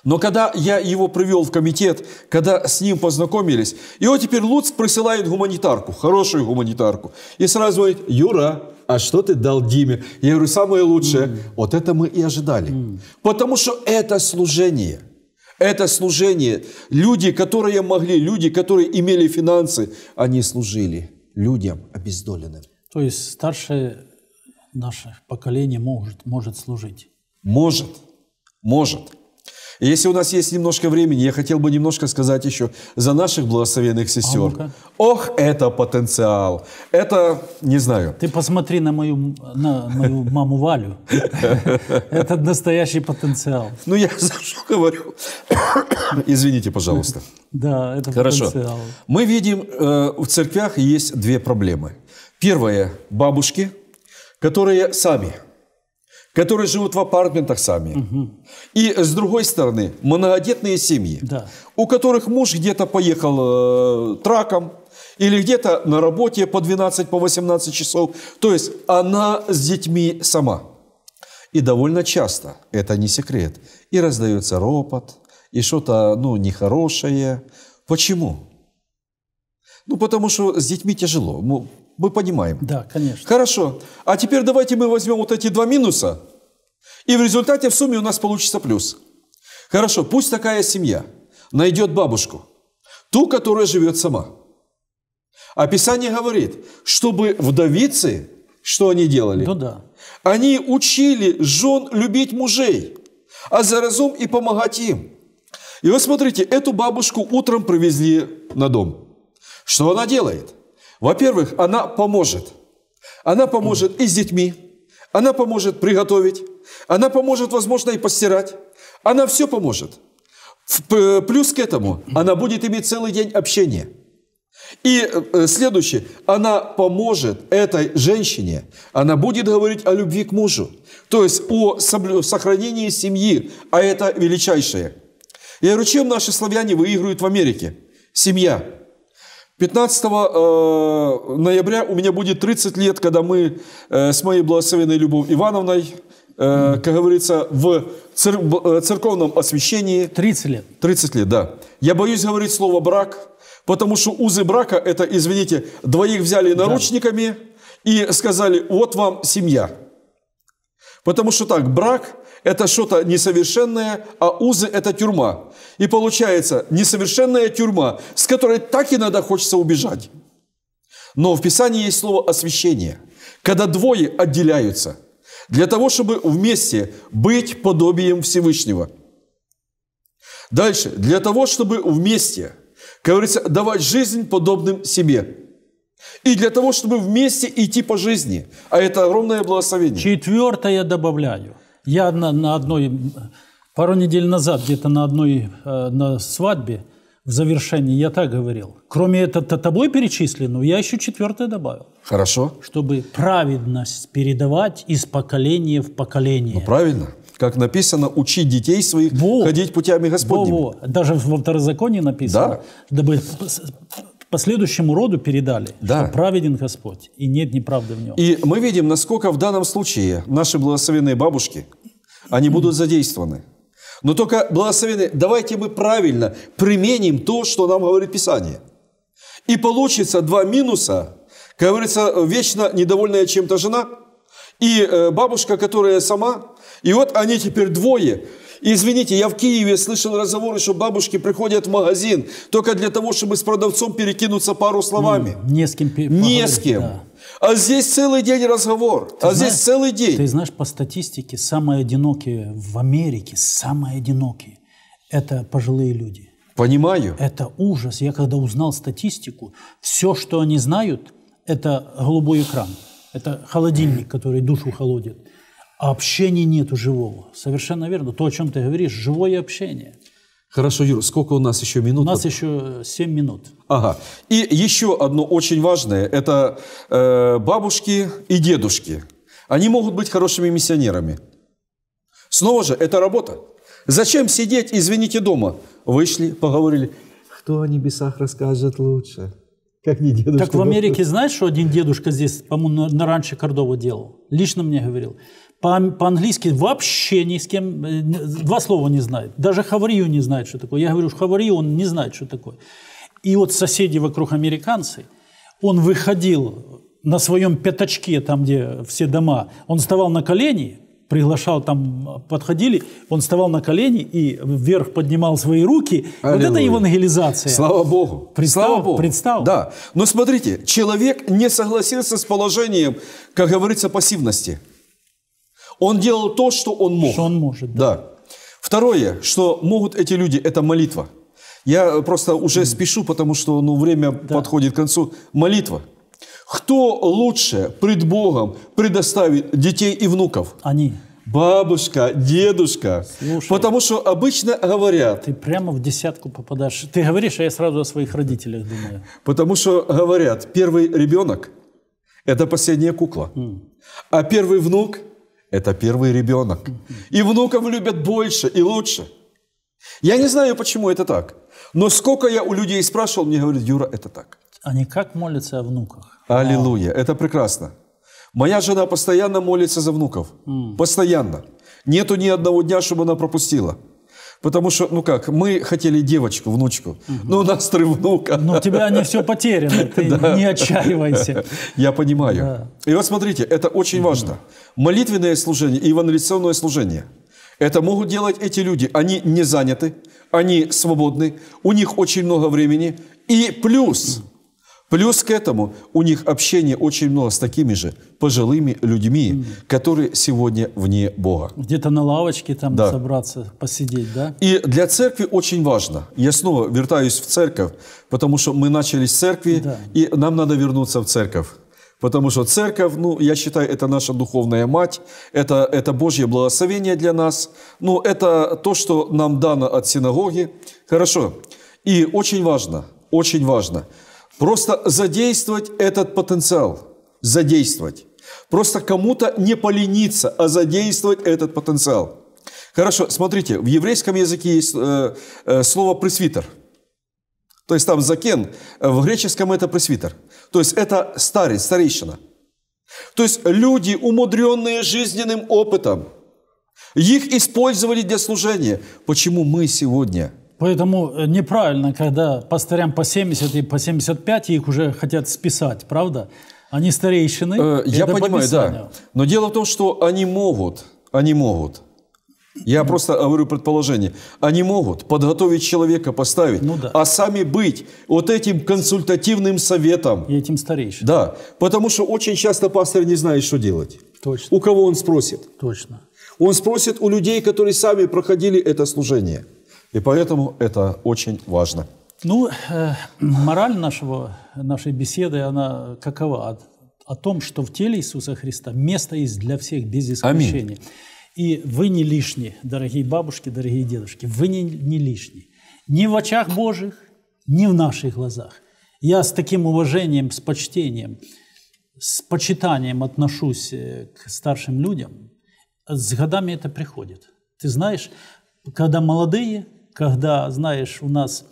Но когда я его привел в комитет, когда с ним познакомились, и его теперь Луц присылает гуманитарку, хорошую гуманитарку. И сразу говорит, Юра, а что ты дал Диме? Я говорю, самое лучшее. Mm. Вот это мы и ожидали. Mm. Потому что это служение. Это служение. Люди, которые могли, люди, которые имели финансы, они служили людям обездоленным. То есть старшее наше поколение может, может служить? Может. Может если у нас есть немножко времени, я хотел бы немножко сказать еще за наших благословенных сестер. А Ох, это потенциал. Это, не знаю. Ты посмотри на мою, на мою маму Валю. [LAUGHS] Это настоящий потенциал. Ну, я за что говорю. [COUGHS] Извините, пожалуйста. Да, это Хорошо. потенциал. Мы видим, э, в церквях есть две проблемы. Первое – бабушки, которые сами – которые живут в апартментах сами. Угу. И с другой стороны, многодетные семьи, да. у которых муж где-то поехал э, траком или где-то на работе по 12-18 по 18 часов. То есть она с детьми сама. И довольно часто, это не секрет, и раздается ропот, и что-то ну, нехорошее. Почему? Ну, потому что с детьми тяжело. Мы понимаем. Да, конечно. Хорошо. А теперь давайте мы возьмем вот эти два минуса, и в результате в сумме у нас получится плюс. Хорошо, пусть такая семья найдет бабушку, ту, которая живет сама. Описание говорит, чтобы вдовицы, что они делали? Ну да. Они учили жен любить мужей, а за разум и помогать им. И вот смотрите, эту бабушку утром привезли на дом. Что она делает? Во-первых, она поможет. Она поможет и с детьми, она поможет приготовить, она поможет, возможно, и постирать. Она все поможет. Плюс к этому, она будет иметь целый день общения. И э, э, следующее, она поможет этой женщине, она будет говорить о любви к мужу, то есть о сохранении семьи, а это величайшее. Я говорю, чем наши славяне выигрывают в Америке? Семья. 15 э, ноября у меня будет 30 лет, когда мы э, с моей благословенной Любовью Ивановной, э, как говорится, в церковном освящении. 30 лет. 30 лет, да. Я боюсь говорить слово «брак», потому что узы брака – это, извините, двоих взяли наручниками да. и сказали «вот вам семья». Потому что так, брак – это что-то несовершенное, а узы – это тюрьма. И получается несовершенная тюрьма, с которой так иногда хочется убежать. Но в Писании есть слово «освящение», когда двое отделяются, для того, чтобы вместе быть подобием Всевышнего. Дальше, для того, чтобы вместе, как говорится, давать жизнь подобным себе. И для того, чтобы вместе идти по жизни. А это огромное благословение. Четвертое добавляю. Я на, на одной Пару недель назад где-то на одной э, на свадьбе в завершении я так говорил. Кроме этого тобой перечисленного, я еще четвертое добавил. Хорошо. Чтобы праведность передавать из поколения в поколение. Ну, правильно. Как написано, учить детей своих во. ходить путями Господними. Во, во. Даже во второзаконии написано. Да. по следующему роду передали, да. что праведен Господь, и нет неправды в нем. И мы видим, насколько в данном случае наши благословенные бабушки, они будут задействованы. Но только, благословенные, давайте мы правильно применим то, что нам говорит Писание. И получится два минуса, как говорится, вечно недовольная чем-то жена и э, бабушка, которая сама. И вот они теперь двое. извините, я в Киеве слышал разговоры, что бабушки приходят в магазин только для того, чтобы с продавцом перекинуться пару словами. Не с кем. Поговорить, не с кем. Да. А здесь целый день разговор. Ты а знаешь, здесь целый день. Ты знаешь, по статистике, самые одинокие в Америке, самые одинокие, это пожилые люди. Понимаю. Это ужас. Я когда узнал статистику, все, что они знают, это голубой экран. Это холодильник, который душу холодит. А общения нету живого. Совершенно верно. То, о чем ты говоришь, живое общение. Хорошо, Юр, сколько у нас еще минут? У нас еще 7 э, минут. Ага. И еще одно очень важное – это э, бабушки и дедушки. Они могут быть хорошими миссионерами. Снова же, это работа. Зачем сидеть, извините, дома? Вышли, поговорили. Кто о небесах расскажет лучше? Как не дедушка? Так в Америке знаешь, что один дедушка здесь, по-моему, на раньше Кордова делал? Лично мне говорил – по-английски вообще ни с кем, э, два слова не знает. Даже хаварию не знает, что такое. Я говорю, что хаварию он не знает, что такое. И вот соседи вокруг американцы, он выходил на своем пятачке, там, где все дома, он вставал на колени, приглашал, там подходили, он вставал на колени и вверх поднимал свои руки. Аллилуйя. Вот это евангелизация. Слава Богу. Представ, Слава Богу. Представ. Да. Но ну, смотрите, человек не согласился с положением, как говорится, пассивности. Он делал то, что он мог. Что он может. Да. да. Второе, что могут эти люди, это молитва. Я просто уже mm. спешу, потому что ну, время да. подходит к концу. Молитва. Кто лучше пред Богом предоставит детей и внуков? Они. Бабушка, дедушка. Слушай, Потому что обычно говорят... Ты прямо в десятку попадаешь. Ты говоришь, а я сразу о своих родителях думаю. Потому что говорят, первый ребенок – это последняя кукла. Mm. А первый внук – это первый ребенок. И внуков любят больше и лучше. Я не знаю, почему это так. Но сколько я у людей спрашивал, мне говорят, Юра, это так. Они как молятся о внуках? Аллилуйя, а. это прекрасно. Моя жена постоянно молится за внуков. Mm. Постоянно. Нету ни одного дня, чтобы она пропустила. Потому что, ну как, мы хотели девочку, внучку, угу. но у нас три внука. Но у тебя не все потеряно, ты [LAUGHS] не отчаивайся. Я понимаю. И вот смотрите, это очень важно. Молитвенное служение и евангелиционное служение. Это могут делать эти люди. Они не заняты, они свободны, у них очень много времени. И плюс... Плюс к этому у них общение очень много с такими же пожилыми людьми, которые сегодня вне Бога. Где-то на лавочке там да. собраться, посидеть, да? И для церкви очень важно. Я снова вертаюсь в церковь, потому что мы начали с церкви, да. и нам надо вернуться в церковь. Потому что церковь, ну, я считаю, это наша духовная мать, это, это Божье благословение для нас, ну, это то, что нам дано от синагоги. Хорошо. И очень важно, очень важно – Просто задействовать этот потенциал. Задействовать. Просто кому-то не полениться, а задействовать этот потенциал. Хорошо, смотрите, в еврейском языке есть э, э, слово «пресвитер». То есть там «закен», э, в греческом это «пресвитер». То есть это старец, старейшина. То есть люди, умудренные жизненным опытом, их использовали для служения. Почему мы сегодня – Поэтому э, неправильно, когда пастырям по 70 и по 75, их уже хотят списать, правда? Они старейшины. Э, я понимаю, да. Но дело в том, что они могут, они могут. Я mm. просто говорю предположение. Они могут подготовить человека, поставить, ну, да. а сами быть вот этим консультативным советом. И этим старейшим. Да, потому что очень часто пастор не знает, что делать. Точно. У кого он спросит? Точно. Он спросит у людей, которые сами проходили это служение. И поэтому это очень важно. Ну, э, мораль нашего, нашей беседы, она какова? О, о том, что в теле Иисуса Христа место есть для всех без исключения. И вы не лишние, дорогие бабушки, дорогие дедушки, вы не, не лишние. Ни в очах Божьих, ни в наших глазах. Я с таким уважением, с почтением, с почитанием отношусь э, к старшим людям. С годами это приходит. Ты знаешь, когда молодые, когда, знаешь, у нас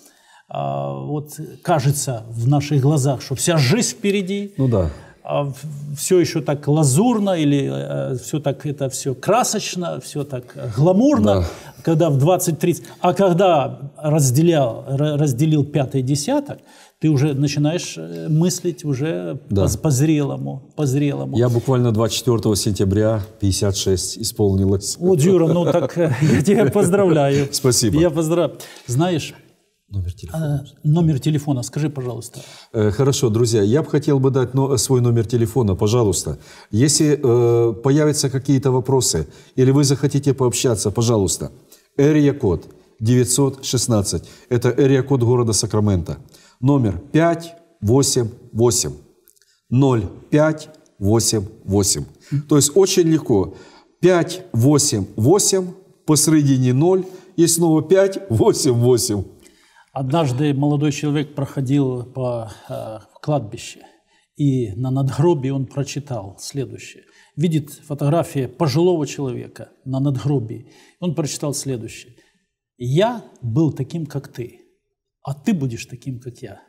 а, вот кажется в наших глазах, что вся жизнь впереди. Ну да. А все еще так лазурно или а, э, все так это все красочно, все так гламурно, да. когда в 20-30. А когда разделял, разделил пятый десяток, ты уже начинаешь э, мыслить уже да. по-зрелому, по-зрелому. Я буквально 24 сентября 56 исполнилось. О, Юра, ну так э, [LAUGHS] я тебя поздравляю. Спасибо. Я поздравляю. Знаешь, Номер телефона. Э, номер телефона, скажи, пожалуйста. хорошо, друзья, я бы хотел бы дать свой номер телефона, пожалуйста. Если э, появятся какие-то вопросы или вы захотите пообщаться, пожалуйста. Эрия код 916. Это эрия код города Сакраменто номер 588. 0588. То есть очень легко. 588 посредине 0 и снова 588. Однажды молодой человек проходил по э, кладбище, и на надгробии он прочитал следующее. Видит фотография пожилого человека на надгробии. Он прочитал следующее. «Я был таким, как ты» а ты будешь таким, как я.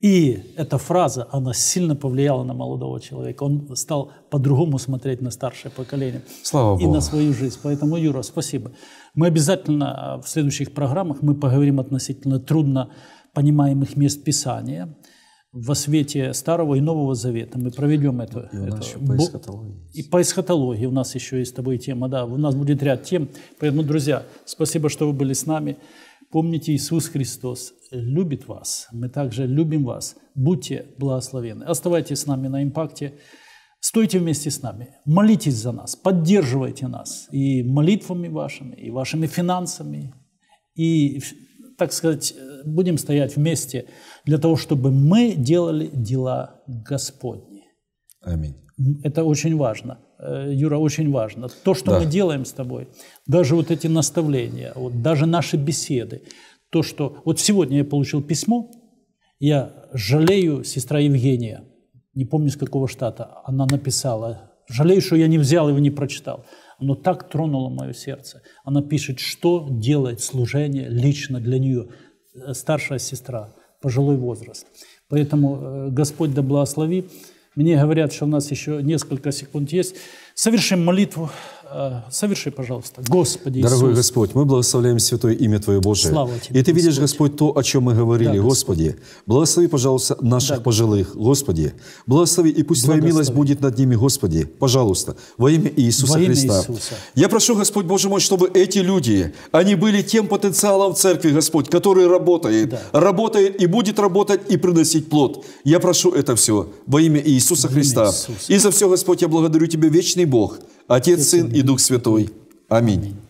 И эта фраза, она сильно повлияла на молодого человека. Он стал по-другому смотреть на старшее поколение Слава и Богу. на свою жизнь. Поэтому, Юра, спасибо. Мы обязательно э, в следующих программах мы поговорим относительно трудно понимаемых мест Писания во свете Старого и Нового Завета. Мы проведем это. И у нас это. еще по эсхатологии. И по эсхатологии у нас еще есть с тобой тема. Да, у нас будет ряд тем. Поэтому, друзья, спасибо, что вы были с нами. Помните, Иисус Христос любит вас. Мы также любим вас. Будьте благословены. Оставайтесь с нами на импакте. Стойте вместе с нами, молитесь за нас, поддерживайте нас и молитвами вашими, и вашими финансами, и, так сказать, будем стоять вместе для того, чтобы мы делали дела Господни. Аминь. Это очень важно. Э, Юра, очень важно. То, что да. мы делаем с тобой, даже вот эти наставления, вот даже наши беседы, то, что... Вот сегодня я получил письмо, я жалею сестра Евгения, не помню, с какого штата, она написала, жалею, что я не взял его, не прочитал. но так тронуло мое сердце. Она пишет, что делает служение лично для нее. Э, старшая сестра, пожилой возраст. Поэтому э, Господь да благослови. Мне говорят, что у нас еще несколько секунд есть. Совершим молитву. Э, соверши, пожалуйста, Господи Иисус. Дорогой Господь, мы благословляем святое имя Твое Божие. Слава Тебе, И Ты видишь, Господь, то, о чем мы говорили. Да, Господи, благослови, пожалуйста, наших да, пожилых. Господи, благослови, и пусть Твоя милость будет над ними, Господи, пожалуйста, во имя Иисуса во имя Христа. Иисуса. Я прошу, Господь Боже мой, чтобы эти люди, они были тем потенциалом церкви, Господь, который работает, да. работает и будет работать и приносить плод. Я прошу это все во имя Иисуса во имя Христа. Иисуса. И за все, Господь, я благодарю Тебя, вечный Бог, Отец, Сын и Дух Святой. Аминь.